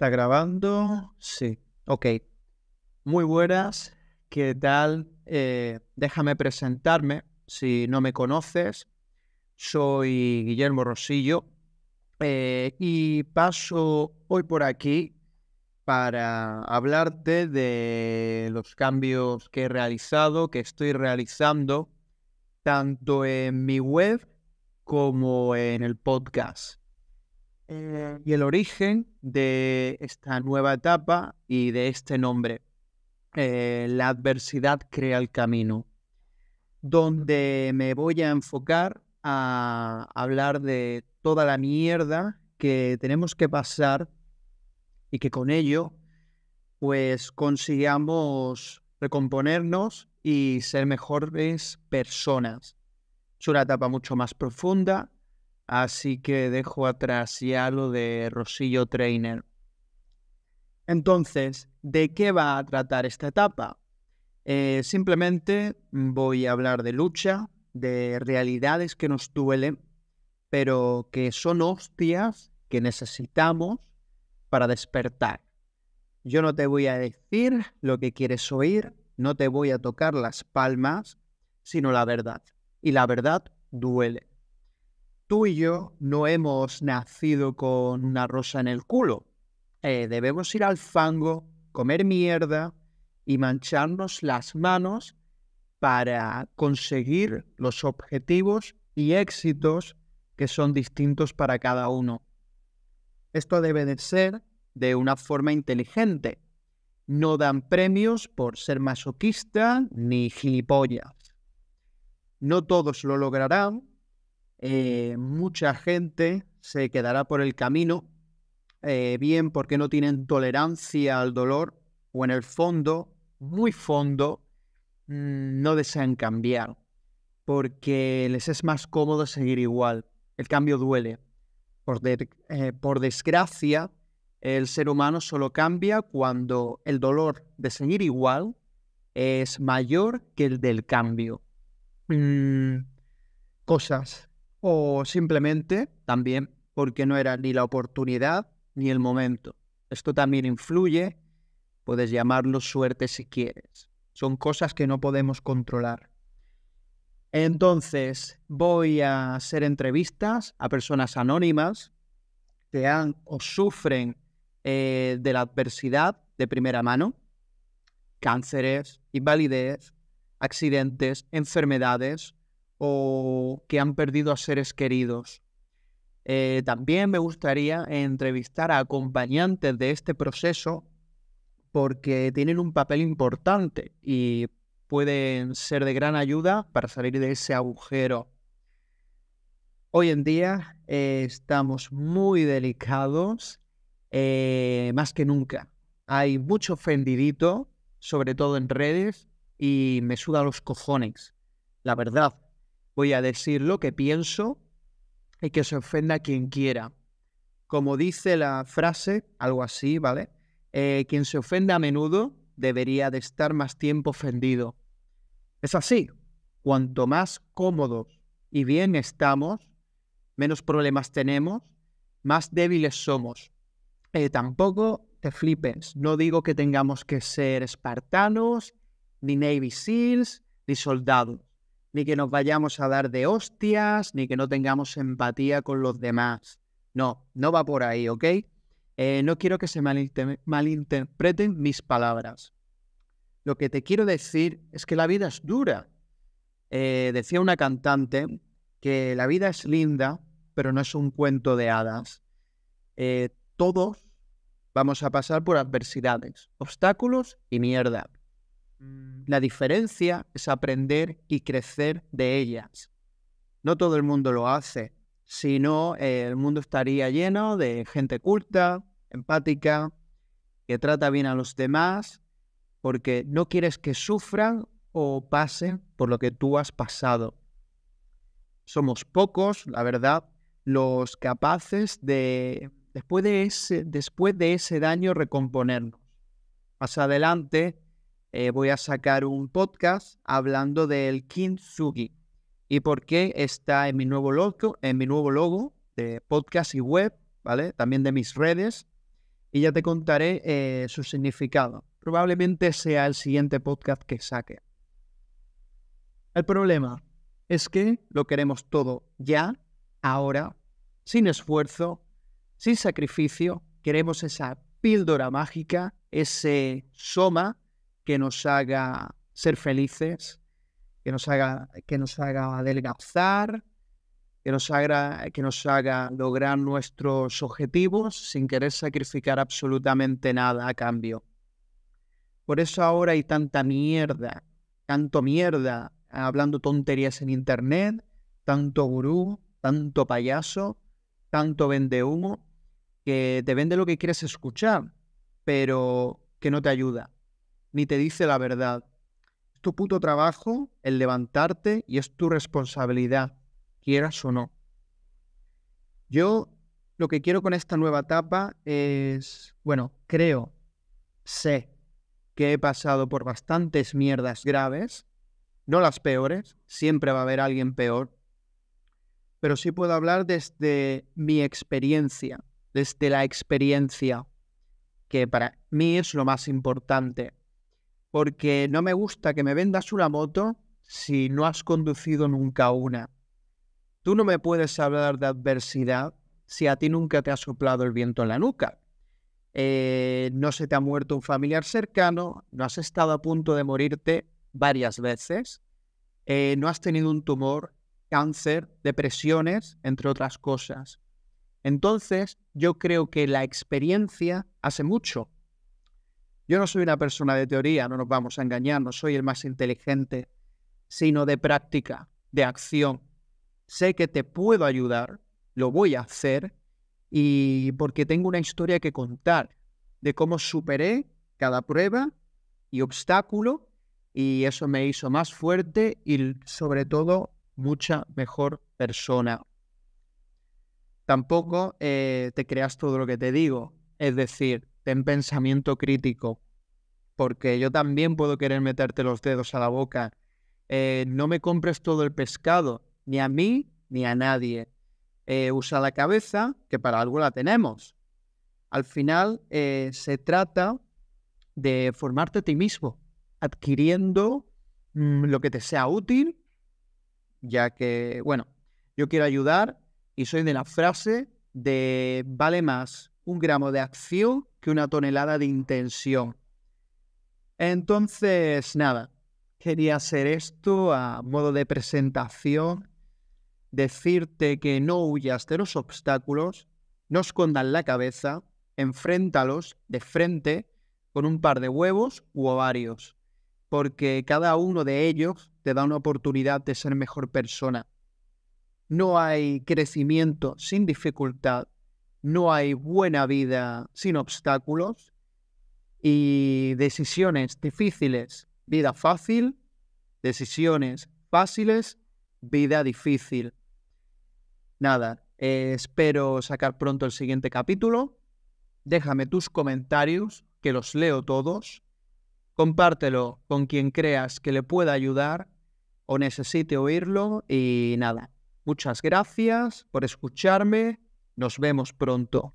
¿Está grabando? Ah. Sí. Ok. Muy buenas. ¿Qué tal? Eh, déjame presentarme. Si no me conoces, soy Guillermo Rosillo eh, y paso hoy por aquí para hablarte de los cambios que he realizado, que estoy realizando, tanto en mi web como en el podcast. Eh, y el origen de esta nueva etapa y de este nombre. Eh, la adversidad crea el camino, donde me voy a enfocar a hablar de toda la mierda que tenemos que pasar y que con ello pues consigamos recomponernos y ser mejores personas. Es una etapa mucho más profunda, Así que dejo atrás ya lo de Rosillo Trainer. Entonces, ¿de qué va a tratar esta etapa? Eh, simplemente voy a hablar de lucha, de realidades que nos duelen, pero que son hostias que necesitamos para despertar. Yo no te voy a decir lo que quieres oír, no te voy a tocar las palmas, sino la verdad. Y la verdad duele tú y yo no hemos nacido con una rosa en el culo. Eh, debemos ir al fango, comer mierda y mancharnos las manos para conseguir los objetivos y éxitos que son distintos para cada uno. Esto debe de ser de una forma inteligente. No dan premios por ser masoquista ni gilipollas. No todos lo lograrán eh, mucha gente se quedará por el camino, eh, bien porque no tienen tolerancia al dolor o en el fondo, muy fondo, mm, no desean cambiar, porque les es más cómodo seguir igual. El cambio duele. Eh, por, desgracia, el ser humano solo cambia cuando el dolor de seguir igual es mayor que el del cambio. Mm, cosas o simplemente también porque no era ni la oportunidad ni el momento. Esto también influye, puedes llamarlo suerte si quieres. Son cosas que no podemos controlar. Entonces, voy a hacer entrevistas a personas anónimas que han o sufren eh, de la adversidad de primera mano, cánceres, invalidez, accidentes, enfermedades, o que han perdido a seres queridos. Eh, también me gustaría entrevistar a acompañantes de este proceso porque tienen un papel importante y pueden ser de gran ayuda para salir de ese agujero. Hoy en día eh, estamos muy delicados, eh, más que nunca. Hay mucho ofendidito, sobre todo en redes, y me suda los cojones, la verdad voy a decir lo que pienso y que se ofenda quien quiera. Como dice la frase, algo así, ¿vale? Eh, quien se ofenda a menudo debería de estar más tiempo ofendido. Es así, cuanto más cómodos y bien estamos, menos problemas tenemos, más débiles somos. Eh, tampoco te flipes, no digo que tengamos que ser espartanos, ni Navy Seals, ni soldados ni que nos vayamos a dar de hostias, ni que no tengamos empatía con los demás. No, no va por ahí, ¿ok? Eh, no quiero que se malinterpreten mis palabras. Lo que te quiero decir es que la vida es dura. Eh, decía una cantante que la vida es linda, pero no es un cuento de hadas. Eh, todos vamos a pasar por adversidades, obstáculos y mierda. Mm. La diferencia es aprender y crecer de ellas. No todo el mundo lo hace, sino eh, el mundo estaría lleno de gente culta, empática, que trata bien a los demás, porque no quieres que sufran o pasen por lo que tú has pasado. Somos pocos, la verdad, los capaces de, después de ese, después de ese daño, recomponernos. Más adelante eh, voy a sacar un podcast hablando del kintsugi y por qué está en mi nuevo logo, en mi nuevo logo de podcast y web, ¿vale? También de mis redes y ya te contaré eh, su significado. Probablemente sea el siguiente podcast que saque. El problema es que lo queremos todo ya, ahora, sin esfuerzo, sin sacrificio. Queremos esa píldora mágica, ese soma que nos haga ser felices, que nos haga, que nos haga adelgazar, que nos, haga, que nos haga lograr nuestros objetivos sin querer sacrificar absolutamente nada a cambio. Por eso ahora hay tanta mierda, tanto mierda, hablando tonterías en internet, tanto gurú, tanto payaso, tanto vende humo, que te vende lo que quieres escuchar, pero que no te ayuda ni te dice la verdad. Es tu puto trabajo el levantarte y es tu responsabilidad, quieras o no. Yo lo que quiero con esta nueva etapa es, bueno, creo, sé que he pasado por bastantes mierdas graves, no las peores, siempre va a haber alguien peor, pero sí puedo hablar desde mi experiencia, desde la experiencia, que para mí es lo más importante porque no me gusta que me vendas una moto si no has conducido nunca una. Tú no me puedes hablar de adversidad si a ti nunca te ha soplado el viento en la nuca. Eh, no se te ha muerto un familiar cercano, no has estado a punto de morirte varias veces, eh, no has tenido un tumor, cáncer, depresiones, entre otras cosas. Entonces, yo creo que la experiencia hace mucho yo no soy una persona de teoría, no nos vamos a engañar, no soy el más inteligente, sino de práctica, de acción. Sé que te puedo ayudar, lo voy a hacer, y porque tengo una historia que contar de cómo superé cada prueba y obstáculo, y eso me hizo más fuerte y sobre todo mucha mejor persona. Tampoco eh, te creas todo lo que te digo, es decir, ten pensamiento crítico, porque yo también puedo querer meterte los dedos a la boca. Eh, no me compres todo el pescado, ni a mí ni a nadie. Eh, usa la cabeza, que para algo la tenemos. Al final eh, se trata de formarte a ti mismo, adquiriendo mm, lo que te sea útil, ya que, bueno, yo quiero ayudar y soy de la frase de vale más un gramo de acción que una tonelada de intención. Entonces, nada, quería hacer esto a modo de presentación, decirte que no huyas de los obstáculos, no escondas la cabeza, enfréntalos de frente con un par de huevos u ovarios, porque cada uno de ellos te da una oportunidad de ser mejor persona. No hay crecimiento sin dificultad no hay buena vida sin obstáculos y decisiones difíciles, vida fácil, decisiones fáciles, vida difícil. Nada, eh, espero sacar pronto el siguiente capítulo. Déjame tus comentarios, que los leo todos. Compártelo con quien creas que le pueda ayudar o necesite oírlo. Y nada, muchas gracias por escucharme nos vemos pronto.